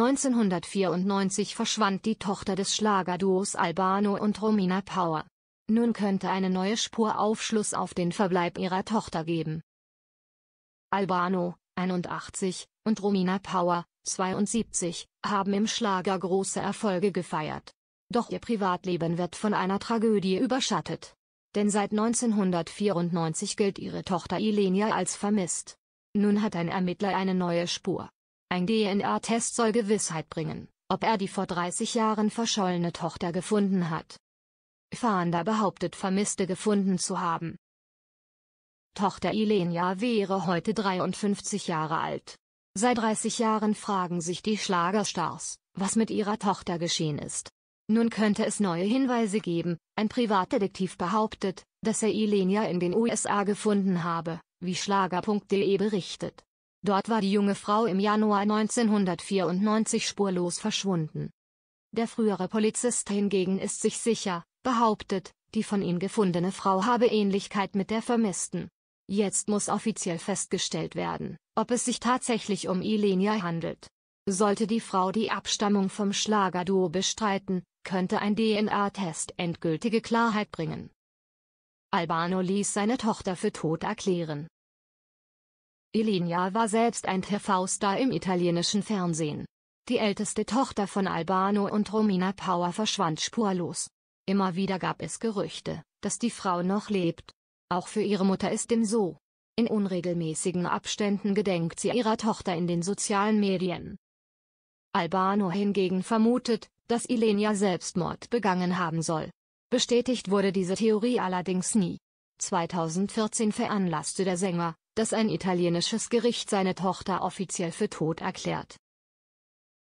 1994 verschwand die Tochter des Schlagerduos Albano und Romina Power. Nun könnte eine neue Spur Aufschluss auf den Verbleib ihrer Tochter geben. Albano, 81, und Romina Power, 72, haben im Schlager große Erfolge gefeiert. Doch ihr Privatleben wird von einer Tragödie überschattet. Denn seit 1994 gilt ihre Tochter Ilenia als vermisst. Nun hat ein Ermittler eine neue Spur. Ein DNA-Test soll Gewissheit bringen, ob er die vor 30 Jahren verschollene Tochter gefunden hat. Fahnder behauptet Vermisste gefunden zu haben. Tochter Ilenia wäre heute 53 Jahre alt. Seit 30 Jahren fragen sich die Schlagerstars, was mit ihrer Tochter geschehen ist. Nun könnte es neue Hinweise geben, ein Privatdetektiv behauptet, dass er Ilenia in den USA gefunden habe, wie Schlager.de berichtet. Dort war die junge Frau im Januar 1994 spurlos verschwunden. Der frühere Polizist hingegen ist sich sicher, behauptet, die von ihm gefundene Frau habe Ähnlichkeit mit der vermissten. Jetzt muss offiziell festgestellt werden, ob es sich tatsächlich um Ilenia handelt. Sollte die Frau die Abstammung vom Schlagerduo bestreiten, könnte ein DNA-Test endgültige Klarheit bringen. Albano ließ seine Tochter für tot erklären. Elenia war selbst ein TV-Star im italienischen Fernsehen. Die älteste Tochter von Albano und Romina Power verschwand spurlos. Immer wieder gab es Gerüchte, dass die Frau noch lebt. Auch für ihre Mutter ist dem so. In unregelmäßigen Abständen gedenkt sie ihrer Tochter in den sozialen Medien. Albano hingegen vermutet, dass Ilenia Selbstmord begangen haben soll. Bestätigt wurde diese Theorie allerdings nie. 2014 veranlasste der Sänger, dass ein italienisches Gericht seine Tochter offiziell für tot erklärt